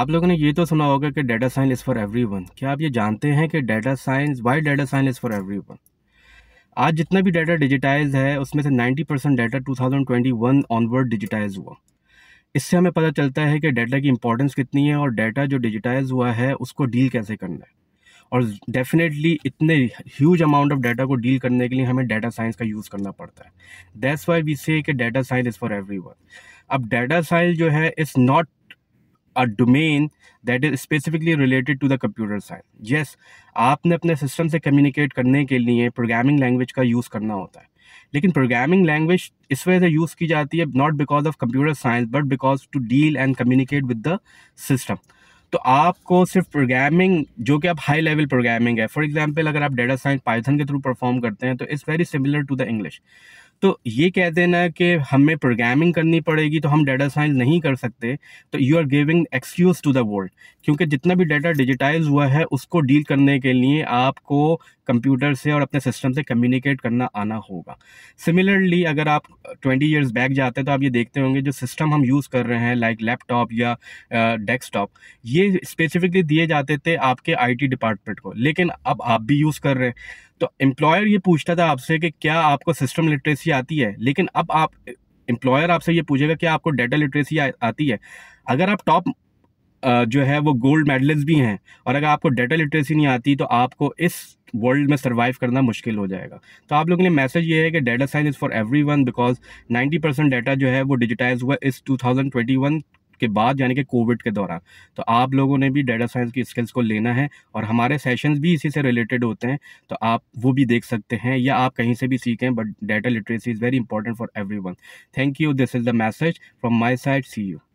आप लोगों ने ये तो सुना होगा कि data science is for everyone क्या आप ये जानते हैं कि data science why data science is for everyone आज जितना भी डाटा डिजिटाइज है उसमें से 90 परसेंट डाटा 2021 ऑनवर्ड डिजिटाइज हुआ इससे हमें पता चलता है कि डाटा की इंपॉर्टेंस कितनी है और डाटा जो डिजिटाइज हुआ है उसको डील कैसे करना है और डेफिनेटली इतने ह्यूज अमाउंट ऑफ डाटा को डील करने के लिए हमें डाटा साइंस का यूज़ करना पड़ता है दैट्स वाई वी से कि data science is for everyone अब डाटा साइंस जो है is not a domain that is specifically related to the computer science yes आपने अपने सिस्टम से कम्युनिकेट करने के लिए प्रोग्रामिंग लैंग्वेज का यूज़ करना होता है लेकिन प्रोग्रामिंग लैंग्वेज इस वजह से यूज़ की जाती है not because of computer science but because to deal and communicate with the system तो आपको सिर्फ प्रोग्रामिंग जो कि आप हाई लेवल प्रोग्रामिंग है फॉर एग्जाम्पल अगर आप डेटा साइंस पाइथन के थ्रू परफॉर्म करते हैं तो it's very similar to the English तो ये कह देना कि हमें प्रोग्रामिंग करनी पड़ेगी तो हम डाटा साइंस नहीं कर सकते तो you are giving excuse to the world क्योंकि जितना भी डाटा डिजिटाइज हुआ है उसको डील करने के लिए आपको कंप्यूटर से और अपने सिस्टम से कम्युनिकेट करना आना होगा सिमिलरली अगर आप 20 इयर्स बैक जाते हैं तो आप ये देखते होंगे जो सिस्टम हम यूज़ कर रहे हैं लाइक लैपटॉप या डेस्कटॉप uh, ये स्पेसिफिकली दिए जाते थे आपके आईटी डिपार्टमेंट को लेकिन अब आप भी यूज़ कर रहे हैं तो एम्प्लॉयर ये पूछता था आपसे कि क्या आपको सिस्टम लिटरेसी आती है लेकिन अब आप एम्प्लॉयर आपसे ये पूछेगा क्या आपको डेटा लिटरेसी आती है अगर आप टॉप जो है वो गोल्ड मेडलिस्ट भी हैं और अगर आपको डेटा लिटरेसी नहीं आती तो आपको इस वर्ल्ड में सर्वाइव करना मुश्किल हो जाएगा तो आप लोगों के लिए मैसेज ये है कि data science is for everyone because ninety percent data जो है वो डिजिटाइज हुआ इस टू थाउजेंड ट्वेंटी वन के बाद यानी कि कोविड के दौरान तो आप लोगों ने भी डेटा साइंस की स्किल्स को लेना है और हमारे सेशंस भी इसी से रिलेटेड होते हैं तो आप वो भी देख सकते हैं या आप कहीं से भी सीखें but data literacy is very important for every thank you this is the message from my side see you